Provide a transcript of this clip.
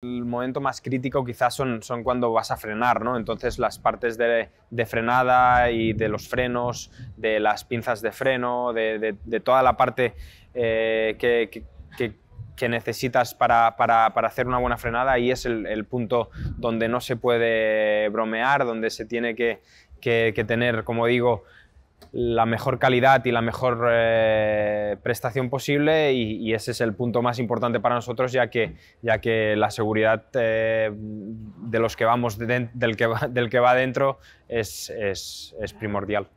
El momento más crítico quizás son, son cuando vas a frenar, ¿no? Entonces las partes de, frenada y de los frenos, de las pinzas de freno, de, toda la parte eh, que, necesitas para, hacer una buena frenada, ahí es el, el, punto donde no se puede bromear, donde se tiene que, tener, como digo, la mejor calidad y la mejor eh, prestación posible y, ese es el punto más importante para nosotros ya que, ya que la seguridad eh, de los que vamos del, que va, dentro es primordial.